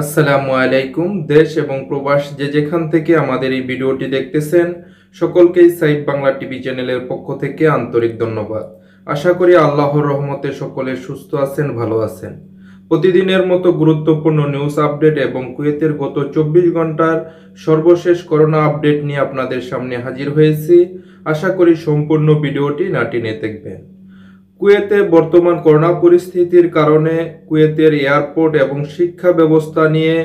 আসসালামু আলাইকুম দেশ এবং প্রবাস যে যেখান থেকে আমাদের এই ভিডিওটি দেখতেছেন সকলকেই সাইব বাংলা টিভি চ্যানেলের পক্ষ থেকে আন্তরিক ধন্যবাদ আশা করি আল্লাহর রহমতে সকলে সুস্থ আছেন ভালো আছেন প্রতিদিনের মতো গুরুত্বপূর্ণ নিউজ আপডেট এবং কুয়েতের গত চব্বিশ ঘন্টার সর্বশেষ করোনা আপডেট নিয়ে আপনাদের সামনে হাজির হয়েছি আশা করি সম্পূর্ণ ভিডিওটি নাটিনে দেখবেন কুয়েতে বর্তমান করোনা পরিস্থিতির কারণে কুয়েতের এয়ারপোর্ট এবং শিক্ষা ব্যবস্থা নিয়ে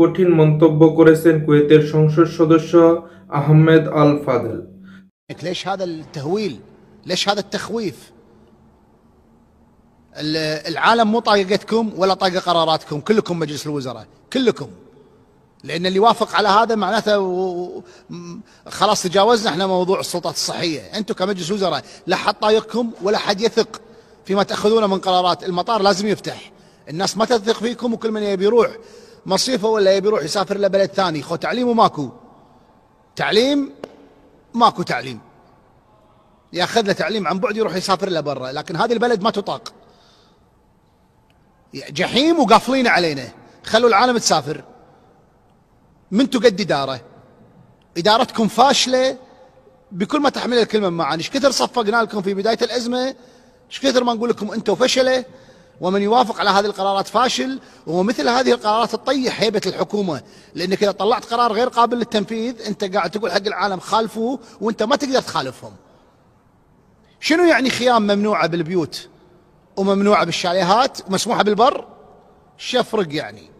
কঠিন মন্তব্য করেছেন কুয়েতের সংসদ সদস্য আহমেদ আল ফাদেল العالم مو طاقتكم ولا طاقه قراراتكم كلكم مجلس الوزراء كلكم لأن اللي وافق على هذا معناته خلاص تجاوزنا احنا موضوع السلطات الصحية أنتم كمجلس وزراء لا حد طايقكم ولا حد يثق فيما تأخذونه من قرارات المطار لازم يفتح الناس ما تثق فيكم وكل من يبي يروح مصيفه ولا يبي يروح يسافر لبلد ثاني خو تعليم وماكو تعليم ماكو تعليم ياخذ له تعليم عن بعد يروح يسافر لبرا لكن هذه البلد ما تطاق جحيم وقافلين علينا خلوا العالم تسافر من تقد إدارة إدارتكم فاشلة بكل ما تحمل الكلمة معاني ايش كثر صفقنا لكم في بداية الأزمة ايش كثر ما نقول لكم أنتم فشلة ومن يوافق على هذه القرارات فاشل ومثل هذه القرارات تطيح هيبة الحكومة لأنك إذا طلعت قرار غير قابل للتنفيذ أنت قاعد تقول حق العالم خالفوه وأنت ما تقدر تخالفهم شنو يعني خيام ممنوعة بالبيوت وممنوعة بالشاليهات ومسموحة بالبر شفرق يعني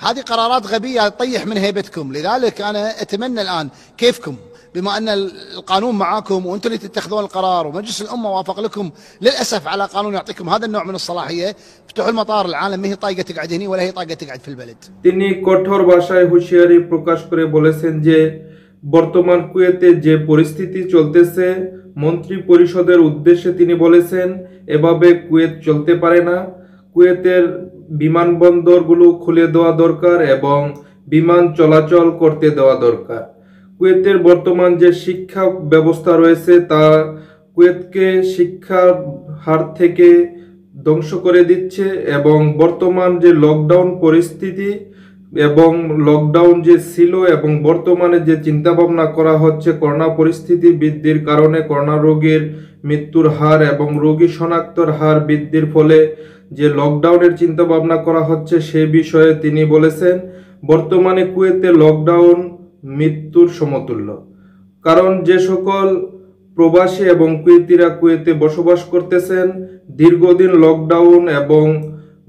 هذه قرارات غبية تطيح من هيبتكم لذلك أنا أتمنى الآن كيفكم بما أن القانون معاكم وأنتم اللي تتخذون القرار ومجلس الأمة وافق لكم للأسف على قانون يعطيكم هذا النوع من الصلاحية افتحوا المطار العالم مهي هي طايقة تقعد هنا ولا هي طايقة تقعد في البلد তিনি কঠোর ভাষায় হুঁশিয়ারি প্রকাশ করে বলেছেন যে বর্তমান কুয়েতে যে পরিস্থিতি চলতেছে মন্ত্রী পরিষদের উদ্দেশ্যে তিনি বলেছেন بوليسين ابابي كويت পারে না কুয়েতের বিমানবন্দরগুলো খুলে দেওয়া দরকার এবং বিমান চলাচল করতে দেওয়া দরকার কুয়েতের বর্তমান যে শিক্ষা ব্যবস্থা রয়েছে তা কুয়েতকে শিক্ষার হার থেকে ধ্বংস করে দিচ্ছে এবং বর্তমান যে লকডাউন পরিস্থিতি এবং লকডাউন যে ছিল এবং বর্তমানে যে চিন্তা ভাবনা করা হচ্ছে করোনা পরিস্থিতি বৃদ্ধির কারণে করোনা রোগীর মৃত্যুর হার এবং রোগী শনাক্তর হার বৃদ্ধির ফলে যে লকডাউনের চিন্তা ভাবনা করা হচ্ছে সে বিষয়ে তিনি বলেছেন বর্তমানে কুয়েতে লকডাউন মৃত্যুর সমতুল্য কারণ যে সকল প্রবাসী এবং কুয়েতিরা কুয়েতে বসবাস করতেছেন দীর্ঘদিন লকডাউন এবং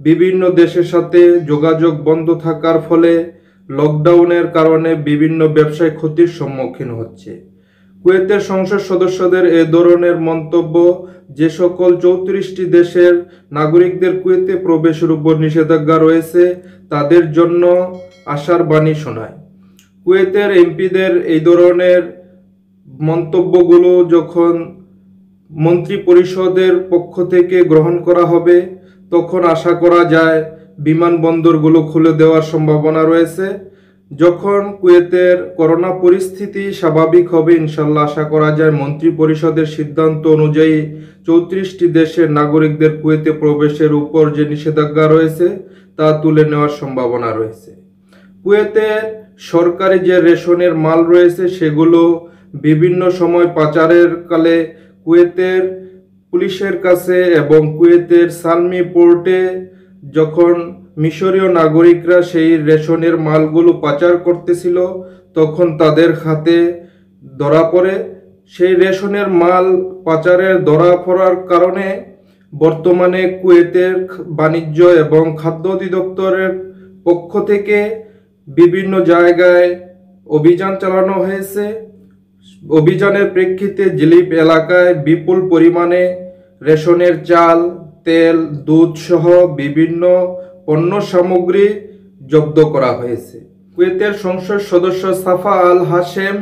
বিভিন্ন দেশের সাথে যোগাযোগ বন্ধ থাকার ফলে লকডাউনের কারণে বিভিন্ন ব্যবসায় ক্ষতির সম্মুখীন হচ্ছে কুয়েতের সংসদ সদস্যদের এ ধরনের মন্তব্য যে সকল চৌত্রিশটি দেশের নাগরিকদের কুয়েতে প্রবেশের উপর নিষেধাজ্ঞা রয়েছে তাদের জন্য আশার বাণী শোনায় কুয়েতের এমপিদের এই ধরনের মন্তব্যগুলো যখন মন্ত্রী পরিষদের পক্ষ থেকে গ্রহণ করা হবে তখন আশা করা যায় বিমানবন্দরগুলো খুলে দেওয়ার সম্ভাবনা রয়েছে যখন কুয়েতের করোনা পরিস্থিতি স্বাভাবিক হবে ইনশাল্লাহ আশা করা যায় মন্ত্রী পরিষদের সিদ্ধান্ত অনুযায়ী চৌত্রিশটি দেশের নাগরিকদের কুয়েতে প্রবেশের উপর যে নিষেধাজ্ঞা রয়েছে তা তুলে নেওয়ার সম্ভাবনা রয়েছে কুয়েতে সরকারি যে রেশনের মাল রয়েছে সেগুলো বিভিন্ন সময় পাচারের কালে কুয়েতের পুলিশের কাছে এবং কুয়েতের সালমি পোর্টে যখন মিশরীয় নাগরিকরা সেই রেশনের মালগুলো পাচার করতেছিল তখন তাদের হাতে ধরা পড়ে সেই রেশনের মাল পাচারের ধরা পড়ার কারণে বর্তমানে কুয়েতের বাণিজ্য এবং খাদ্য অধিদপ্তরের পক্ষ থেকে বিভিন্ন জায়গায় অভিযান চালানো হয়েছে অভিযানের প্রেক্ষিতে জিলিপ এলাকায় বিপুল পরিমাণে রেশনের চাল তেল দুধসহ বিভিন্ন পণ্য সামগ্রী জব্দ করা হয়েছে কুয়েতের সংসদ সদস্য সাফা আল হাসেম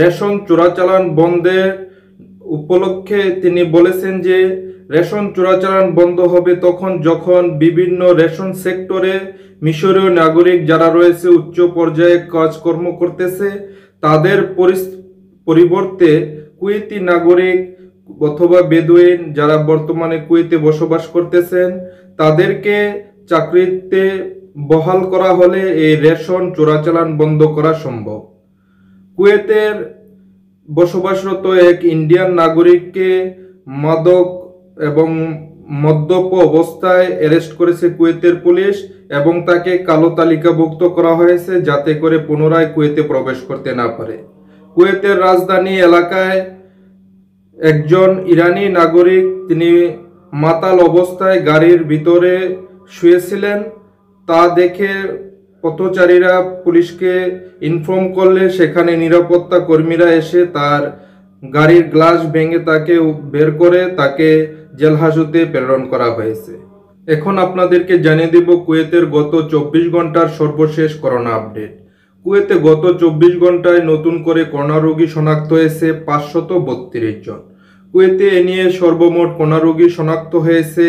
রেশন চোরাচালান বন্ধের উপলক্ষে তিনি বলেছেন যে রেশন চোরাচালান বন্ধ হবে তখন যখন বিভিন্ন রেশন সেক্টরে মিশরীয় নাগরিক যারা রয়েছে উচ্চ পর্যায়ে কাজকর্ম করতেছে তাদের পরিবর্তে কুয়েতি নাগরিক অথবা বেদুইন যারা বর্তমানে কুয়েতে বসবাস করতেছেন তাদেরকে চাকরিতে বহাল করা হলে এই রেশন চোরাচালান বন্ধ করা সম্ভব কুয়েতের বসবাসরত এক ইন্ডিয়ান নাগরিককে মাদক এবং মদ্যপ অবস্থায় অ্যারেস্ট করেছে কুয়েতের পুলিশ এবং তাকে কালো তালিকাভুক্ত করা হয়েছে যাতে করে পুনরায় কুয়েতে প্রবেশ করতে না পারে কুয়েতের রাজধানী এলাকায় একজন ইরানি নাগরিক তিনি মাতাল অবস্থায় গাড়ির ভিতরে শুয়েছিলেন তা দেখে পথচারীরা পুলিশকে ইনফর্ম করলে সেখানে নিরাপত্তা কর্মীরা এসে তার গাড়ির গ্লাস ভেঙে তাকে বের করে তাকে জেলহাজতে প্রেরণ করা হয়েছে এখন আপনাদেরকে জানিয়ে দেব কুয়েতের গত চব্বিশ ঘন্টার সর্বশেষ করোনা আপডেট কুয়েতে গত চব্বিশ ঘন্টায় নতুন করে করোনা রোগী শনাক্ত হয়েছে পাঁচশত বত্রিশ জন কুয়েতে এ নিয়ে সর্বমোট কোনা রোগী শনাক্ত হয়েছে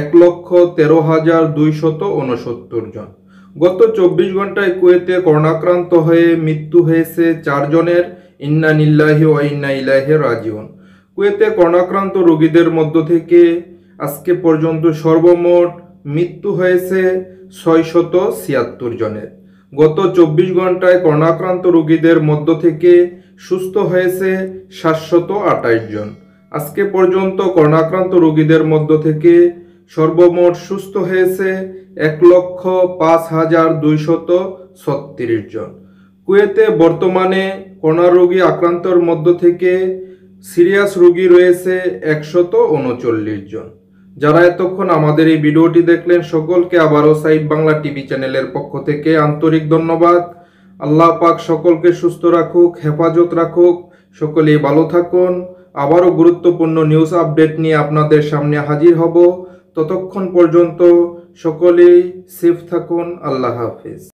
এক লক্ষ তেরো হাজার দুইশত উনসত্তর জন গত চব্বিশ ঘন্টায় কুয়েতে করোনাক্রান্ত হয়ে মৃত্যু হয়েছে চারজনের ইন্না নিল্লাহি ও ইন্না ইল্লাহে রাজিউন কুয়েতে করোনাক্রান্ত রোগীদের মধ্য থেকে আজকে পর্যন্ত সর্বমোট মৃত্যু হয়েছে ছয়শত ছিয়াত্তর জনের গত চব্বিশ ঘন্টায় করোনাক্রান্ত রোগীদের মধ্য থেকে সুস্থ হয়েছে সাতশত আটাইশ জন আজকে পর্যন্ত করোনাক্রান্ত রোগীদের মধ্য থেকে সর্বমোট সুস্থ হয়েছে এক লক্ষ পাঁচ হাজার দুইশত ছত্রিশ জন কুয়েতে বর্তমানে করোনা রোগী আক্রান্তর মধ্য থেকে সিরিয়াস রোগী রয়েছে একশত উনচল্লিশ জন যারা এতক্ষণ আমাদের এই ভিডিওটি দেখলেন সকলকে আবারও সাইব বাংলা টিভি চ্যানেলের পক্ষ থেকে আন্তরিক ধন্যবাদ আল্লাহ পাক সকলকে সুস্থ রাখুক হেফাজত রাখুক সকলেই ভালো থাকুন আবারও গুরুত্বপূর্ণ নিউজ আপডেট নিয়ে আপনাদের সামনে হাজির হব ততক্ষণ পর্যন্ত সকলেই সেফ থাকুন আল্লাহ হাফিজ